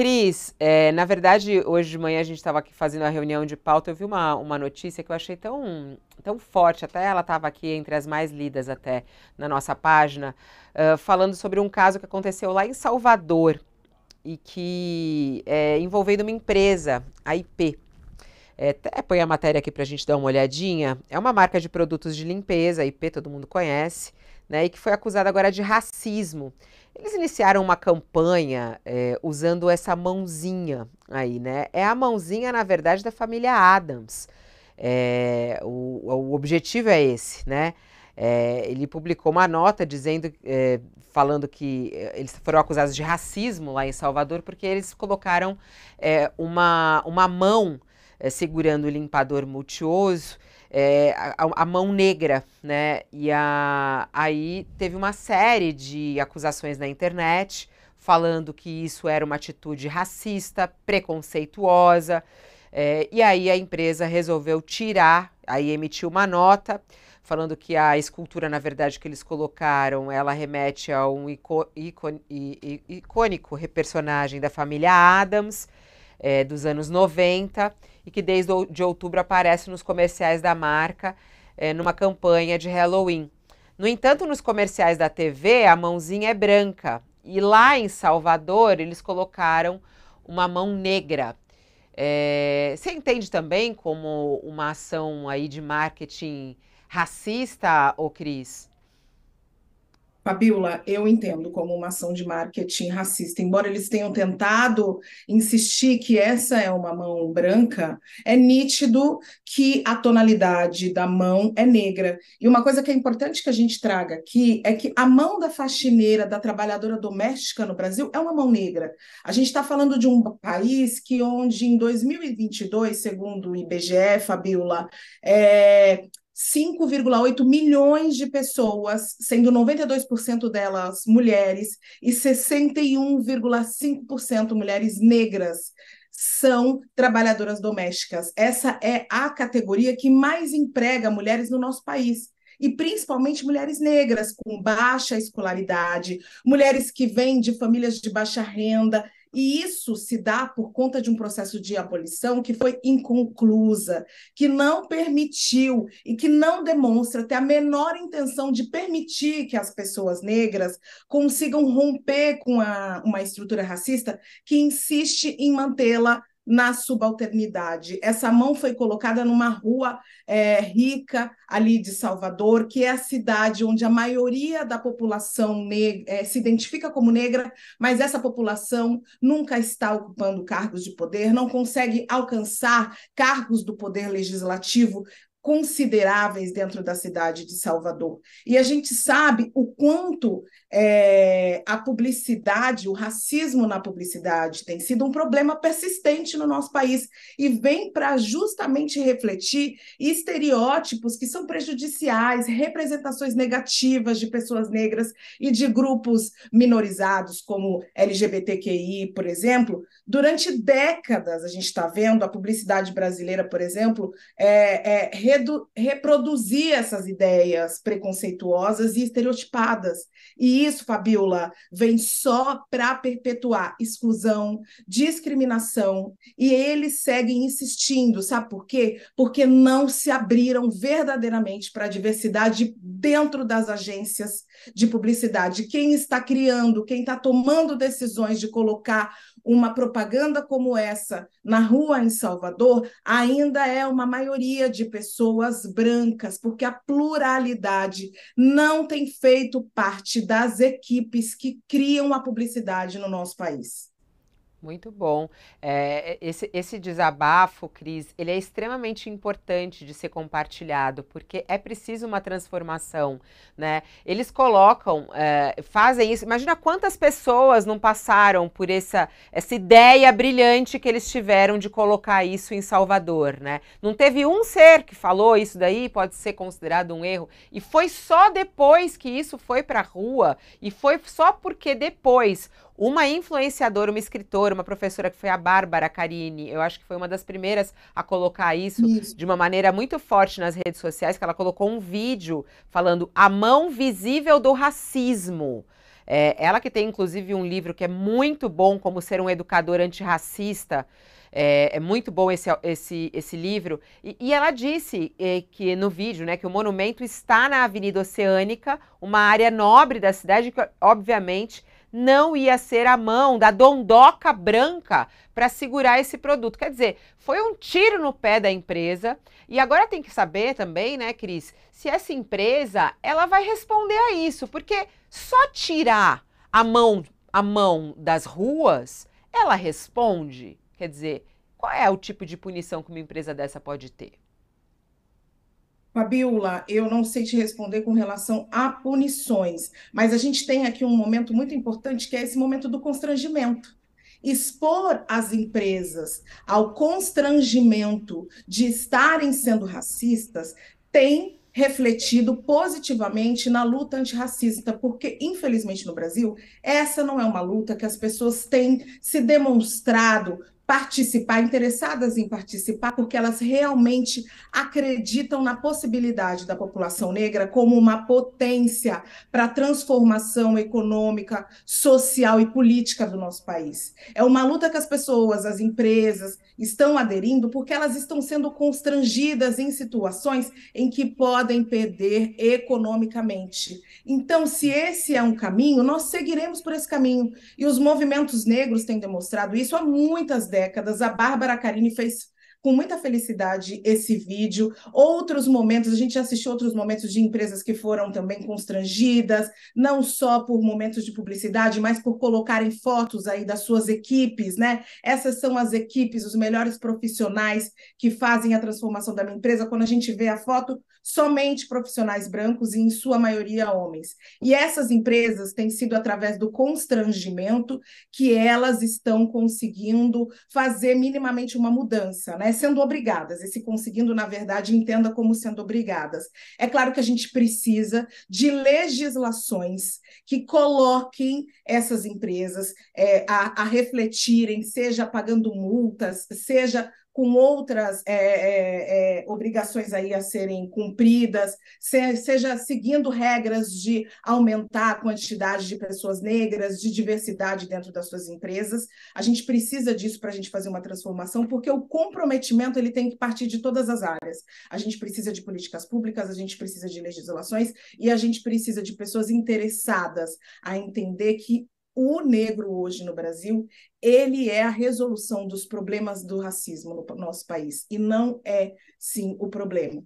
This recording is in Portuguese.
Cris, é, na verdade, hoje de manhã a gente estava aqui fazendo a reunião de pauta, eu vi uma, uma notícia que eu achei tão, tão forte, até ela estava aqui entre as mais lidas até na nossa página, uh, falando sobre um caso que aconteceu lá em Salvador e que é envolvendo uma empresa, a IP. É, até põe a matéria aqui para a gente dar uma olhadinha. É uma marca de produtos de limpeza, a IP todo mundo conhece, né, e que foi acusada agora de racismo. Eles iniciaram uma campanha é, usando essa mãozinha aí, né? É a mãozinha, na verdade, da família Adams. É, o, o, objetivo é esse, né? É, ele publicou uma nota dizendo, falando que eles foram acusados de racismo lá em Salvador porque eles colocaram uma, uma mão segurando o limpador multioso é, a, a, mão negra, né? E a, aí teve uma série de acusações na internet falando que isso era uma atitude racista, preconceituosa. É, e aí a empresa resolveu tirar, aí emitiu uma nota falando que a escultura, na verdade, que eles colocaram, ela remete a um icônico personagem da família Adams, é, dos anos 90 e que desde de outubro aparece nos comerciais da marca é, numa campanha de Halloween. No entanto, nos comerciais da TV, a mãozinha é branca e lá em Salvador eles colocaram uma mão negra. É, você entende também como uma ação aí de marketing racista, ô Cris? Fabiola, eu entendo como uma ação de marketing racista. Embora eles tenham tentado insistir que essa é uma mão branca, é nítido que a tonalidade da mão é negra. E uma coisa que é importante que a gente traga aqui é que a mão da faxineira, da trabalhadora doméstica no Brasil, é uma mão negra. A gente está falando de um país que onde em 2022, segundo o IBGE, Fabiola, é, 5,8 milhões de pessoas, sendo 92% delas mulheres e 61,5% mulheres negras, são trabalhadoras domésticas. Essa é a categoria que mais emprega mulheres no nosso país. E principalmente mulheres negras com baixa escolaridade, mulheres que vêm de famílias de baixa renda, e isso se dá por conta de um processo de abolição que foi inconclusa, que não permitiu e que não demonstra ter a menor intenção de permitir que as pessoas negras consigam romper com a, uma estrutura racista que insiste em mantê-la na subalternidade. Essa mão foi colocada numa rua é, rica ali de Salvador, que é a cidade onde a maioria da população é, se identifica como negra, mas essa população nunca está ocupando cargos de poder, não consegue alcançar cargos do poder legislativo consideráveis dentro da cidade de Salvador. E a gente sabe o quanto é, a publicidade, o racismo na publicidade tem sido um problema persistente no nosso país e vem para justamente refletir estereótipos que são prejudiciais, representações negativas de pessoas negras e de grupos minorizados, como LGBTQI, por exemplo. Durante décadas, a gente está vendo a publicidade brasileira, por exemplo, é, é, reproduzir essas ideias preconceituosas e estereotipadas. E isso, Fabiola, vem só para perpetuar exclusão, discriminação, e eles seguem insistindo, sabe por quê? Porque não se abriram verdadeiramente para a diversidade dentro das agências de publicidade. Quem está criando, quem está tomando decisões de colocar uma propaganda como essa na rua em Salvador, ainda é uma maioria de pessoas brancas, porque a pluralidade não tem feito parte das as equipes que criam a publicidade no nosso país. Muito bom. É, é, esse, esse desabafo, Cris, ele é extremamente importante de ser compartilhado, porque é preciso uma transformação, né? Eles colocam, é, fazem isso. Imagina quantas pessoas não passaram por essa, essa ideia brilhante que eles tiveram de colocar isso em Salvador, né? Não teve um ser que falou isso daí, pode ser considerado um erro. E foi só depois que isso foi para a rua, e foi só porque depois uma influenciadora, uma escritora, uma professora que foi a Bárbara Carini, eu acho que foi uma das primeiras a colocar isso, isso, de uma maneira muito forte nas redes sociais, que ela colocou um vídeo falando a mão visível do racismo. É, ela que tem, inclusive, um livro que é muito bom, como ser um educador antirracista. É, é, muito bom esse, esse, esse livro. E, e ela disse é, que no vídeo, né, que o monumento está na Avenida Oceânica, uma área nobre da cidade que, obviamente, não ia ser a mão da dondoca branca para segurar esse produto. Quer dizer, foi um tiro no pé da empresa. E agora tem que saber também, né, Cris, se essa empresa ela vai responder a isso, porque só tirar a mão a mão das ruas, ela responde. Quer dizer, qual é o tipo de punição que uma empresa dessa pode ter? Fabiola, eu não sei te responder com relação a punições, mas a gente tem aqui um momento muito importante que é esse momento do constrangimento. Expor as empresas ao constrangimento de estarem sendo racistas tem refletido positivamente na luta antirracista, porque, infelizmente, no Brasil, essa não é uma luta que as pessoas têm se demonstrado participar, interessadas em participar, porque elas realmente acreditam na possibilidade da população negra como uma potência para a transformação econômica, social e política do nosso país. É uma luta que as pessoas, as empresas, estão aderindo porque elas estão sendo constrangidas em situações em que podem perder economicamente. Então, se esse é um caminho, nós seguiremos por esse caminho. E os movimentos negros têm demonstrado isso há muitas décadas décadas, a Bárbara Carini fez com muita felicidade esse vídeo. Outros momentos, a gente assistiu outros momentos de empresas que foram também constrangidas, não só por momentos de publicidade, mas por colocarem fotos aí das suas equipes, né? Essas são as equipes, os melhores profissionais que fazem a transformação da minha empresa. Quando a gente vê a foto, somente profissionais brancos e, em sua maioria, homens. E essas empresas têm sido através do constrangimento que elas estão conseguindo fazer minimamente uma mudança, né? Né, sendo obrigadas. Esse conseguindo, na verdade, entenda como sendo obrigadas. É claro que a gente precisa de legislações que coloquem essas empresas é, a, a refletirem, seja pagando multas, seja com outras é, é, é, obrigações aí a serem cumpridas, se, seja seguindo regras de aumentar a quantidade de pessoas negras, de diversidade dentro das suas empresas. A gente precisa disso para a gente fazer uma transformação, porque o comprometimento ele tem que partir de todas as áreas. A gente precisa de políticas públicas, a gente precisa de legislações e a gente precisa de pessoas interessadas a entender que o negro hoje no Brasil, ele é a resolução dos problemas do racismo no nosso país, e não é, sim, o problema.